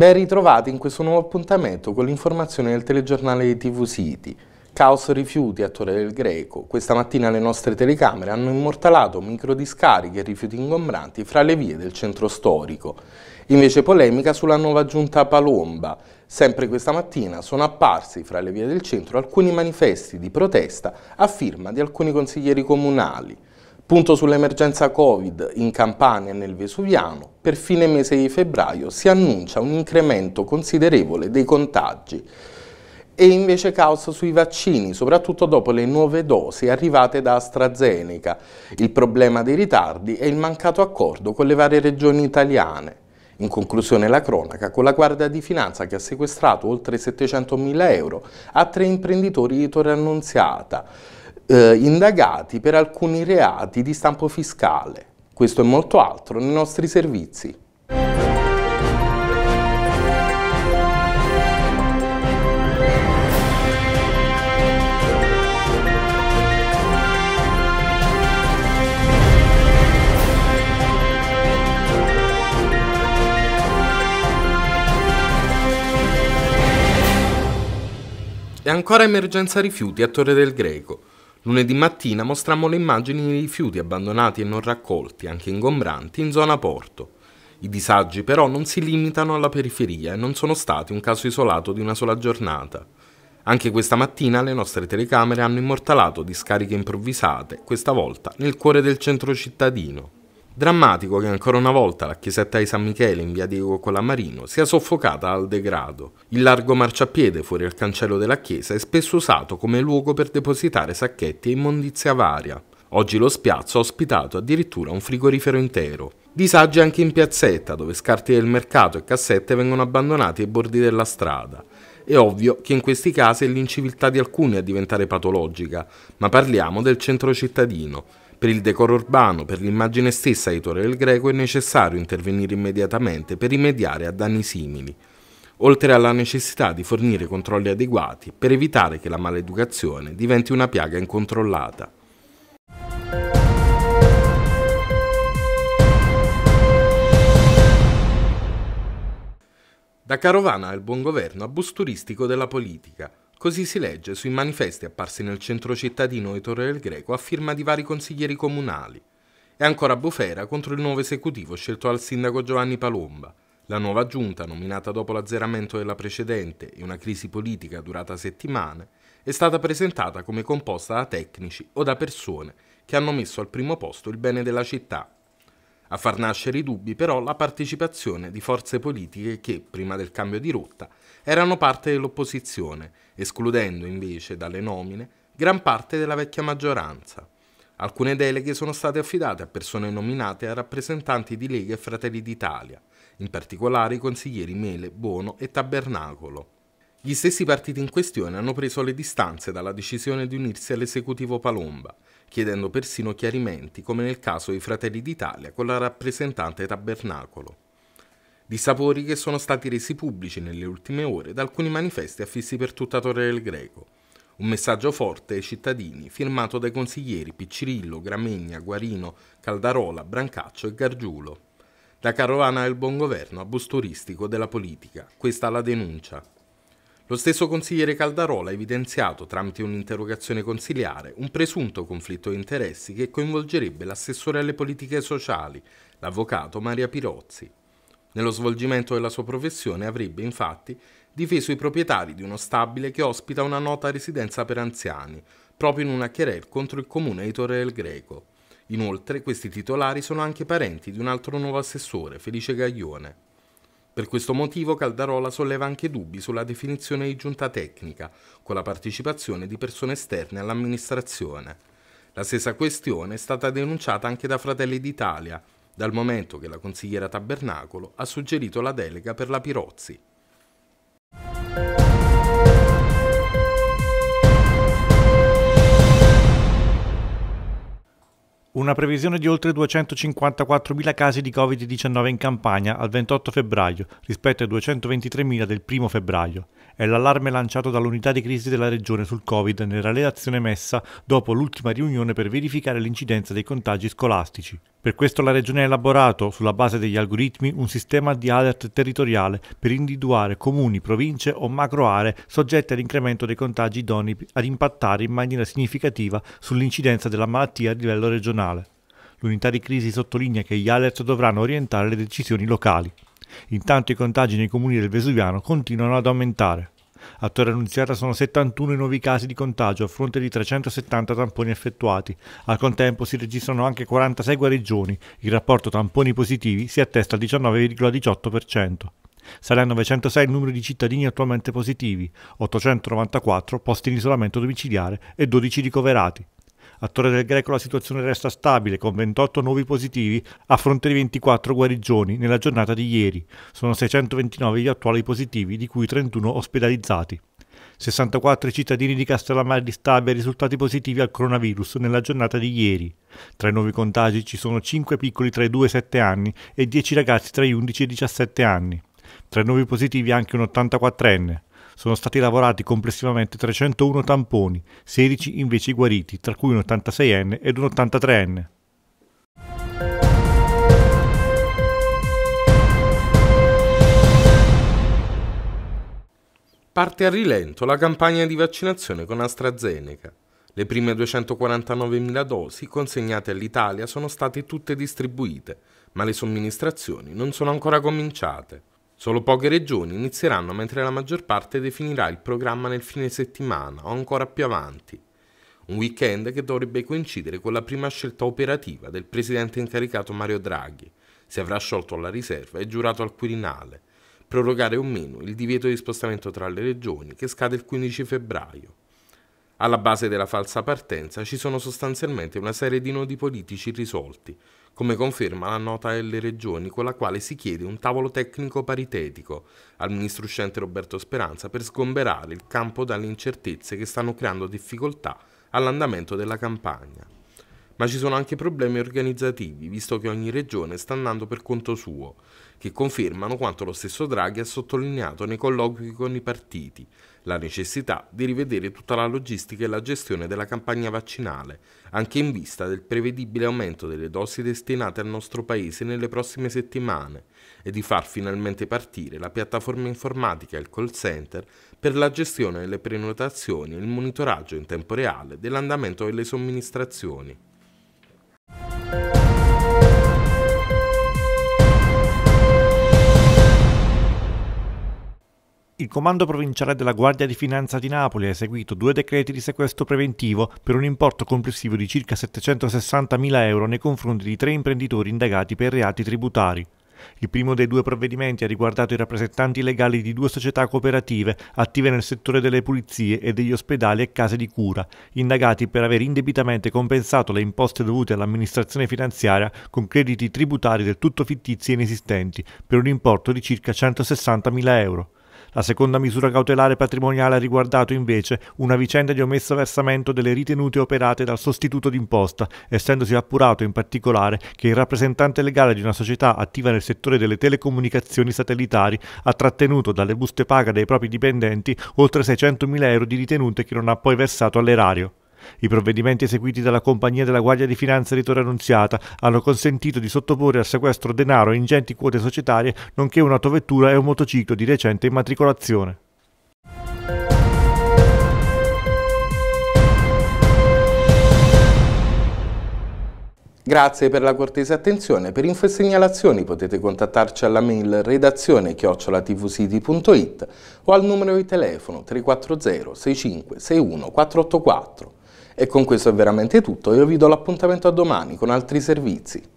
Ben ritrovati in questo nuovo appuntamento con l'informazione del telegiornale di TV City. Caos Rifiuti, a Torre del Greco. Questa mattina le nostre telecamere hanno immortalato microdiscariche e rifiuti ingombranti fra le vie del centro storico. Invece polemica sulla nuova giunta Palomba. Sempre questa mattina sono apparsi fra le vie del centro alcuni manifesti di protesta a firma di alcuni consiglieri comunali. Punto sull'emergenza Covid in Campania e nel Vesuviano, per fine mese di febbraio si annuncia un incremento considerevole dei contagi e invece caos sui vaccini, soprattutto dopo le nuove dosi arrivate da AstraZeneca, il problema dei ritardi e il mancato accordo con le varie regioni italiane. In conclusione la cronaca con la Guardia di Finanza che ha sequestrato oltre 700.000 euro a tre imprenditori di Torre Annunziata eh, indagati per alcuni reati di stampo fiscale. Questo e molto altro nei nostri servizi. E ancora emergenza rifiuti a Torre del Greco. Lunedì mattina mostrammo le immagini di rifiuti abbandonati e non raccolti, anche ingombranti, in zona porto. I disagi però non si limitano alla periferia e non sono stati un caso isolato di una sola giornata. Anche questa mattina le nostre telecamere hanno immortalato discariche improvvisate, questa volta nel cuore del centro cittadino. Drammatico che ancora una volta la chiesetta di San Michele in via Diego Colamarino sia soffocata al degrado. Il largo marciapiede fuori al cancello della chiesa è spesso usato come luogo per depositare sacchetti e immondizia varia. Oggi lo spiazzo ha ospitato addirittura un frigorifero intero. Disagi anche in piazzetta, dove scarti del mercato e cassette vengono abbandonati ai bordi della strada. È ovvio che in questi casi è l'inciviltà di alcuni a diventare patologica, ma parliamo del centro cittadino per il decoro urbano, per l'immagine stessa di Torre del Greco è necessario intervenire immediatamente per rimediare a danni simili, oltre alla necessità di fornire controlli adeguati per evitare che la maleducazione diventi una piaga incontrollata. Da Carovana al buon governo a bus turistico della politica. Così si legge sui manifesti apparsi nel centro cittadino di Torre del Greco a firma di vari consiglieri comunali. E ancora bufera contro il nuovo esecutivo scelto dal sindaco Giovanni Palomba. La nuova giunta, nominata dopo l'azzeramento della precedente e una crisi politica durata settimane, è stata presentata come composta da tecnici o da persone che hanno messo al primo posto il bene della città a far nascere i dubbi però la partecipazione di forze politiche che, prima del cambio di rotta, erano parte dell'opposizione, escludendo invece dalle nomine gran parte della vecchia maggioranza. Alcune deleghe sono state affidate a persone nominate a rappresentanti di Lega e Fratelli d'Italia, in particolare i consiglieri Mele, Buono e Tabernacolo. Gli stessi partiti in questione hanno preso le distanze dalla decisione di unirsi all'esecutivo Palomba, chiedendo persino chiarimenti, come nel caso dei Fratelli d'Italia con la rappresentante Tabernacolo. Dissapori che sono stati resi pubblici nelle ultime ore da alcuni manifesti affissi per tutta Torre del Greco. Un messaggio forte ai cittadini, firmato dai consiglieri Piccirillo, Gramegna, Guarino, Caldarola, Brancaccio e Gargiulo. La carovana del buon governo a bus turistico della politica, questa la denuncia. Lo stesso consigliere Caldarola ha evidenziato, tramite un'interrogazione consiliare, un presunto conflitto di interessi che coinvolgerebbe l'assessore alle politiche sociali, l'avvocato Maria Pirozzi. Nello svolgimento della sua professione avrebbe infatti difeso i proprietari di uno stabile che ospita una nota residenza per anziani, proprio in una querel contro il comune di Torre del Greco. Inoltre questi titolari sono anche parenti di un altro nuovo assessore, Felice Gaglione. Per questo motivo Caldarola solleva anche dubbi sulla definizione di giunta tecnica, con la partecipazione di persone esterne all'amministrazione. La stessa questione è stata denunciata anche da Fratelli d'Italia, dal momento che la consigliera Tabernacolo ha suggerito la delega per la Pirozzi. Una previsione di oltre 254.000 casi di Covid-19 in campagna al 28 febbraio rispetto ai 223.000 del 1 febbraio è l'allarme lanciato dall'unità di crisi della regione sul Covid nella relazione messa dopo l'ultima riunione per verificare l'incidenza dei contagi scolastici. Per questo la Regione ha elaborato, sulla base degli algoritmi, un sistema di alert territoriale per individuare comuni, province o macro aree soggette all'incremento dei contagi idonei ad impattare in maniera significativa sull'incidenza della malattia a livello regionale. L'unità di crisi sottolinea che gli alert dovranno orientare le decisioni locali. Intanto i contagi nei comuni del Vesuviano continuano ad aumentare. A Torre Annunziata sono 71 i nuovi casi di contagio a fronte di 370 tamponi effettuati. Al contempo si registrano anche 46 guarigioni. Il rapporto tamponi positivi si attesta al 19,18%. Saranno 906 il numero di cittadini attualmente positivi, 894 posti in isolamento domiciliare e 12 ricoverati. A Torre del Greco la situazione resta stabile con 28 nuovi positivi a fronte di 24 guarigioni nella giornata di ieri. Sono 629 gli attuali positivi, di cui 31 ospedalizzati. 64 cittadini di Castellammare di Stabia risultati positivi al coronavirus nella giornata di ieri. Tra i nuovi contagi ci sono 5 piccoli tra i 2 e i 7 anni e 10 ragazzi tra i 11 e i 17 anni. Tra i nuovi positivi anche un 84enne sono stati lavorati complessivamente 301 tamponi, 16 invece guariti, tra cui un 86enne ed un 83enne. Parte a rilento la campagna di vaccinazione con AstraZeneca. Le prime 249.000 dosi consegnate all'Italia sono state tutte distribuite, ma le somministrazioni non sono ancora cominciate. Solo poche regioni inizieranno mentre la maggior parte definirà il programma nel fine settimana o ancora più avanti. Un weekend che dovrebbe coincidere con la prima scelta operativa del presidente incaricato Mario Draghi. se avrà sciolto la riserva e giurato al Quirinale. Prorogare o meno il divieto di spostamento tra le regioni che scade il 15 febbraio. Alla base della falsa partenza ci sono sostanzialmente una serie di nodi politici irrisolti, come conferma la nota delle regioni con la quale si chiede un tavolo tecnico paritetico al ministro uscente Roberto Speranza per sgomberare il campo dalle incertezze che stanno creando difficoltà all'andamento della campagna ma ci sono anche problemi organizzativi, visto che ogni regione sta andando per conto suo, che confermano quanto lo stesso Draghi ha sottolineato nei colloqui con i partiti, la necessità di rivedere tutta la logistica e la gestione della campagna vaccinale, anche in vista del prevedibile aumento delle dosi destinate al nostro Paese nelle prossime settimane, e di far finalmente partire la piattaforma informatica e il call center per la gestione delle prenotazioni e il monitoraggio in tempo reale dell'andamento delle somministrazioni. Il Comando Provinciale della Guardia di Finanza di Napoli ha eseguito due decreti di sequestro preventivo per un importo complessivo di circa 760.000 euro nei confronti di tre imprenditori indagati per reati tributari. Il primo dei due provvedimenti ha riguardato i rappresentanti legali di due società cooperative attive nel settore delle pulizie e degli ospedali e case di cura, indagati per aver indebitamente compensato le imposte dovute all'amministrazione finanziaria con crediti tributari del tutto fittizi e inesistenti, per un importo di circa 160.000 euro. La seconda misura cautelare patrimoniale ha riguardato invece una vicenda di omesso versamento delle ritenute operate dal sostituto d'imposta, essendosi appurato in particolare che il rappresentante legale di una società attiva nel settore delle telecomunicazioni satellitari ha trattenuto dalle buste paga dei propri dipendenti oltre 600.000 euro di ritenute che non ha poi versato all'erario. I provvedimenti eseguiti dalla compagnia della Guardia di Finanza di Torre Annunziata hanno consentito di sottoporre al sequestro denaro e ingenti quote societarie, nonché un'autovettura e un motociclo di recente immatricolazione. Grazie per la cortese attenzione. Per info e segnalazioni potete contattarci alla mail redazione chiocciolatvcity.it o al numero di telefono 340 65 61 484. E con questo è veramente tutto, io vi do l'appuntamento a domani con altri servizi.